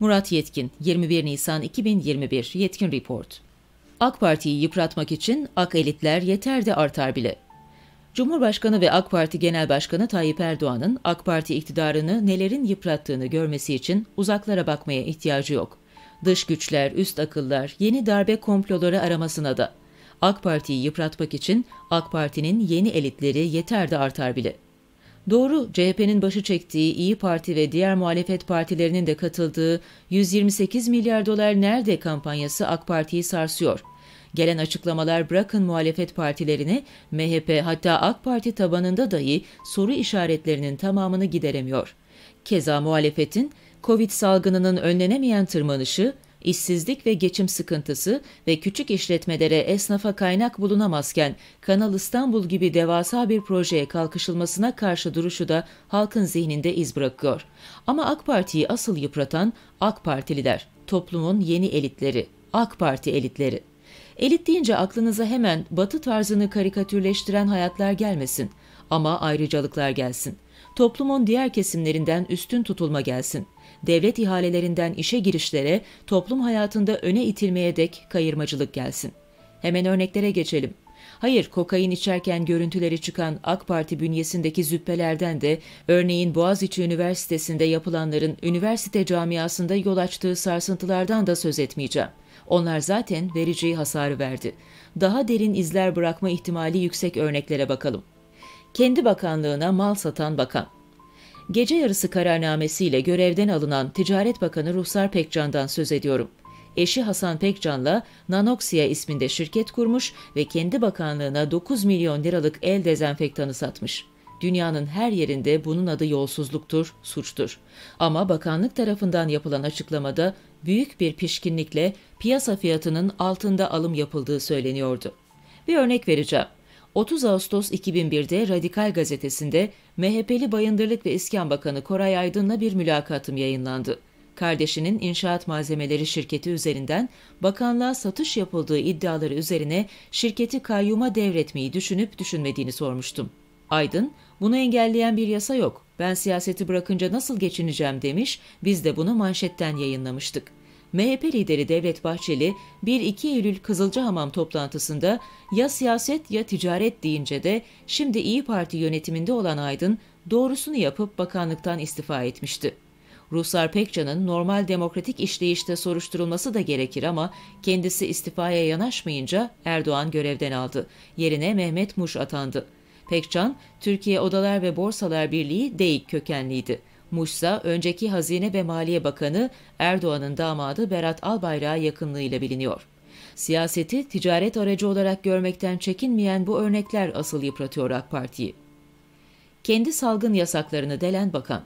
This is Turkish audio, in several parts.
Murat Yetkin, 21 Nisan 2021 Yetkin Report AK Parti'yi yıpratmak için AK elitler yeter de artar bile. Cumhurbaşkanı ve AK Parti Genel Başkanı Tayyip Erdoğan'ın AK Parti iktidarını nelerin yıprattığını görmesi için uzaklara bakmaya ihtiyacı yok. Dış güçler, üst akıllar yeni darbe komploları aramasına da. AK Parti'yi yıpratmak için AK Parti'nin yeni elitleri yeter de artar bile.'' Doğru, CHP'nin başı çektiği İyi Parti ve diğer muhalefet partilerinin de katıldığı 128 milyar dolar nerede kampanyası AK Parti'yi sarsıyor. Gelen açıklamalar bırakın muhalefet partilerini, MHP hatta AK Parti tabanında dahi soru işaretlerinin tamamını gideremiyor. Keza muhalefetin Covid salgınının önlenemeyen tırmanışı, işsizlik ve geçim sıkıntısı ve küçük işletmelere esnafa kaynak bulunamazken Kanal İstanbul gibi devasa bir projeye kalkışılmasına karşı duruşu da halkın zihninde iz bırakıyor. Ama AK Parti'yi asıl yıpratan AK Partililer, toplumun yeni elitleri, AK Parti elitleri. Elit deyince aklınıza hemen batı tarzını karikatürleştiren hayatlar gelmesin ama ayrıcalıklar gelsin toplumun diğer kesimlerinden üstün tutulma gelsin. Devlet ihalelerinden işe girişlere, toplum hayatında öne itilmeye dek kayırmacılık gelsin. Hemen örneklere geçelim. Hayır, kokain içerken görüntüleri çıkan AK Parti bünyesindeki züppelerden de, örneğin Boğaziçi Üniversitesi'nde yapılanların üniversite camiasında yol açtığı sarsıntılardan da söz etmeyeceğim. Onlar zaten vereceği hasarı verdi. Daha derin izler bırakma ihtimali yüksek örneklere bakalım kendi bakanlığına mal satan bakan. Gece yarısı kararnamesiyle görevden alınan Ticaret Bakanı Ruhsar Pekcan'dan söz ediyorum. Eşi Hasan Pekcan'la Nanoxia isminde şirket kurmuş ve kendi bakanlığına 9 milyon liralık el dezenfektanı satmış. Dünyanın her yerinde bunun adı yolsuzluktur, suçtur. Ama bakanlık tarafından yapılan açıklamada büyük bir pişkinlikle piyasa fiyatının altında alım yapıldığı söyleniyordu. Bir örnek vereceğim. 30 Ağustos 2001'de Radikal Gazetesi'nde MHP'li Bayındırlık ve İskan Bakanı Koray Aydın'la bir mülakatım yayınlandı. Kardeşinin inşaat malzemeleri şirketi üzerinden bakanlığa satış yapıldığı iddiaları üzerine şirketi kayyuma devretmeyi düşünüp düşünmediğini sormuştum. Aydın, bunu engelleyen bir yasa yok, ben siyaseti bırakınca nasıl geçineceğim demiş, biz de bunu manşetten yayınlamıştık. MHP lideri Devlet Bahçeli 1-2 Eylül Kızılcahamam toplantısında ya siyaset ya ticaret deyince de şimdi İyi Parti yönetiminde olan Aydın doğrusunu yapıp bakanlıktan istifa etmişti. Ruslar Pekcan'ın normal demokratik işleyişte soruşturulması da gerekir ama kendisi istifaya yanaşmayınca Erdoğan görevden aldı. Yerine Mehmet Muş atandı. Pekcan, Türkiye Odalar ve Borsalar Birliği DEİK kökenliydi. Muş'sa önceki Hazine ve Maliye Bakanı Erdoğan'ın damadı Berat Albayrak'a yakınlığıyla biliniyor. Siyaseti ticaret aracı olarak görmekten çekinmeyen bu örnekler asıl yıpratıyor AK Parti'yi. Kendi salgın yasaklarını delen bakan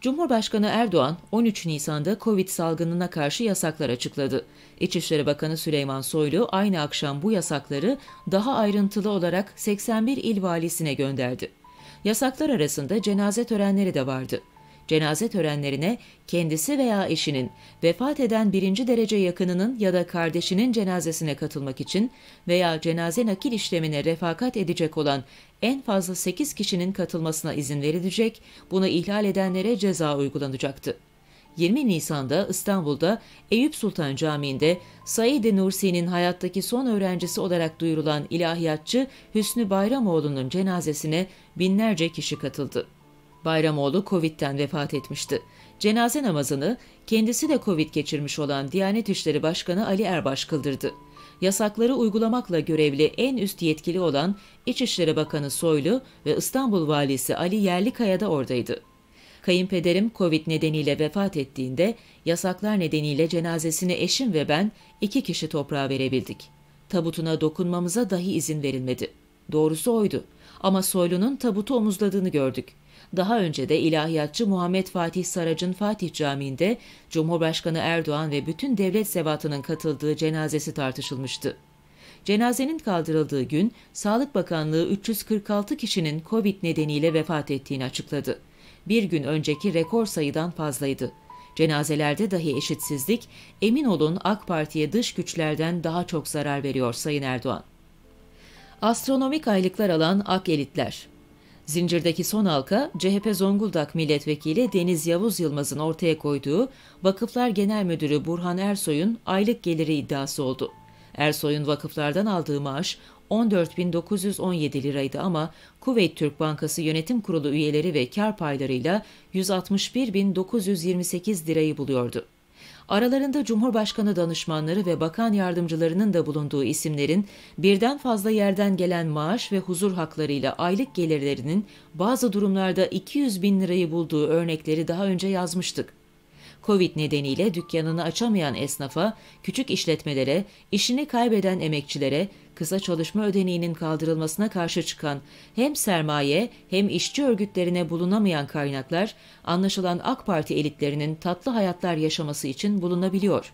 Cumhurbaşkanı Erdoğan 13 Nisan'da Covid salgınına karşı yasaklar açıkladı. İçişleri Bakanı Süleyman Soylu aynı akşam bu yasakları daha ayrıntılı olarak 81 il valisine gönderdi. Yasaklar arasında cenaze törenleri de vardı cenaze törenlerine kendisi veya eşinin, vefat eden birinci derece yakınının ya da kardeşinin cenazesine katılmak için veya cenaze nakil işlemine refakat edecek olan en fazla 8 kişinin katılmasına izin verilecek, bunu ihlal edenlere ceza uygulanacaktı. 20 Nisan'da İstanbul'da Eyüp Sultan Camii'nde Said Nursi'nin hayattaki son öğrencisi olarak duyurulan ilahiyatçı Hüsnü Bayramoğlu'nun cenazesine binlerce kişi katıldı. Bayramoğlu Covid'den vefat etmişti. Cenaze namazını kendisi de Covid geçirmiş olan Diyanet İşleri Başkanı Ali Erbaş kıldırdı. Yasakları uygulamakla görevli en üst yetkili olan İçişleri Bakanı Soylu ve İstanbul Valisi Ali Yerlikaya da oradaydı. Kayınpederim Covid nedeniyle vefat ettiğinde yasaklar nedeniyle cenazesini eşim ve ben iki kişi toprağa verebildik. Tabutuna dokunmamıza dahi izin verilmedi. Doğrusu oydu. Ama Soylu'nun tabutu omuzladığını gördük daha önce de ilahiyatçı Muhammed Fatih Sarac'ın Fatih Camii'nde Cumhurbaşkanı Erdoğan ve bütün devlet sebatının katıldığı cenazesi tartışılmıştı. Cenazenin kaldırıldığı gün Sağlık Bakanlığı 346 kişinin COVID nedeniyle vefat ettiğini açıkladı. Bir gün önceki rekor sayıdan fazlaydı. Cenazelerde dahi eşitsizlik, emin olun AK Parti'ye dış güçlerden daha çok zarar veriyor Sayın Erdoğan. Astronomik aylıklar alan ak elitler Zincirdeki son halka CHP Zonguldak Milletvekili Deniz Yavuz Yılmaz'ın ortaya koyduğu Vakıflar Genel Müdürü Burhan Ersoy'un aylık geliri iddiası oldu. Ersoy'un vakıflardan aldığı maaş 14.917 liraydı ama Kuveyt Türk Bankası Yönetim Kurulu üyeleri ve kar paylarıyla 161.928 lirayı buluyordu aralarında Cumhurbaşkanı danışmanları ve bakan yardımcılarının da bulunduğu isimlerin birden fazla yerden gelen maaş ve huzur haklarıyla aylık gelirlerinin bazı durumlarda 200 bin lirayı bulduğu örnekleri daha önce yazmıştık. Covid nedeniyle dükkanını açamayan esnafa, küçük işletmelere, işini kaybeden emekçilere, kısa çalışma ödeneğinin kaldırılmasına karşı çıkan hem sermaye hem işçi örgütlerine bulunamayan kaynaklar anlaşılan AK Parti elitlerinin tatlı hayatlar yaşaması için bulunabiliyor.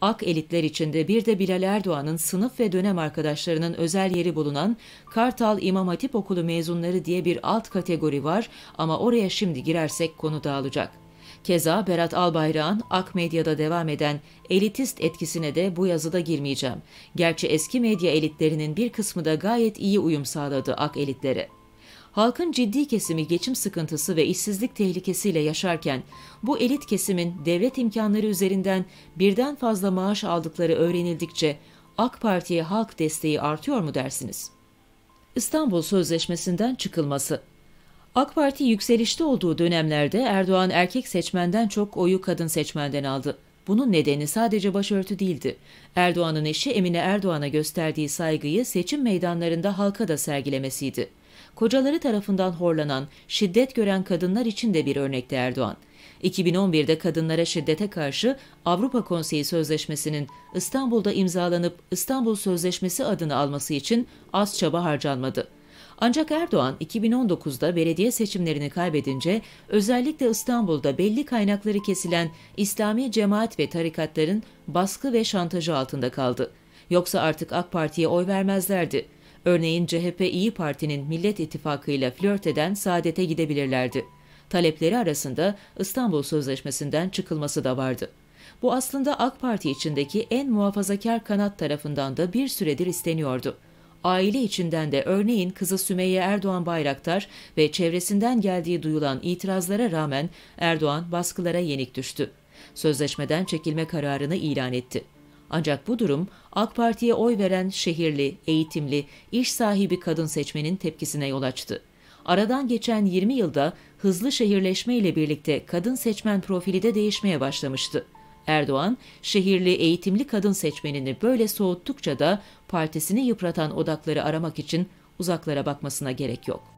AK elitler içinde bir de Bilal Erdoğan'ın sınıf ve dönem arkadaşlarının özel yeri bulunan Kartal İmam Hatip Okulu mezunları diye bir alt kategori var ama oraya şimdi girersek konu dağılacak.'' Keza Berat Albayrak'ın Ak Medya'da devam eden elitist etkisine de bu yazıda girmeyeceğim. Gerçi eski medya elitlerinin bir kısmı da gayet iyi uyum sağladı Ak elitlere. Halkın ciddi kesimi geçim sıkıntısı ve işsizlik tehlikesiyle yaşarken bu elit kesimin devlet imkanları üzerinden birden fazla maaş aldıkları öğrenildikçe AK Parti'ye halk desteği artıyor mu dersiniz? İstanbul Sözleşmesi'nden çıkılması AK Parti yükselişte olduğu dönemlerde Erdoğan erkek seçmenden çok oyu kadın seçmenden aldı. Bunun nedeni sadece başörtü değildi. Erdoğan'ın eşi Emine Erdoğan'a gösterdiği saygıyı seçim meydanlarında halka da sergilemesiydi. Kocaları tarafından horlanan, şiddet gören kadınlar için de bir örnekti Erdoğan. 2011'de kadınlara şiddete karşı Avrupa Konseyi Sözleşmesi'nin İstanbul'da imzalanıp İstanbul Sözleşmesi adını alması için az çaba harcanmadı. Ancak Erdoğan 2019'da belediye seçimlerini kaybedince özellikle İstanbul'da belli kaynakları kesilen İslami cemaat ve tarikatların baskı ve şantajı altında kaldı. Yoksa artık AK Parti'ye oy vermezlerdi. Örneğin CHP İyi Parti'nin Millet İttifakı'yla flört eden Saadet'e gidebilirlerdi. Talepleri arasında İstanbul Sözleşmesi'nden çıkılması da vardı. Bu aslında AK Parti içindeki en muhafazakar kanat tarafından da bir süredir isteniyordu aile içinden de örneğin kızı Sümeyye Erdoğan Bayraktar ve çevresinden geldiği duyulan itirazlara rağmen Erdoğan baskılara yenik düştü. Sözleşmeden çekilme kararını ilan etti. Ancak bu durum AK Parti'ye oy veren şehirli, eğitimli, iş sahibi kadın seçmenin tepkisine yol açtı. Aradan geçen 20 yılda hızlı şehirleşme ile birlikte kadın seçmen profili de değişmeye başlamıştı. Erdoğan, şehirli eğitimli kadın seçmenini böyle soğuttukça da partisini yıpratan odakları aramak için uzaklara bakmasına gerek yok.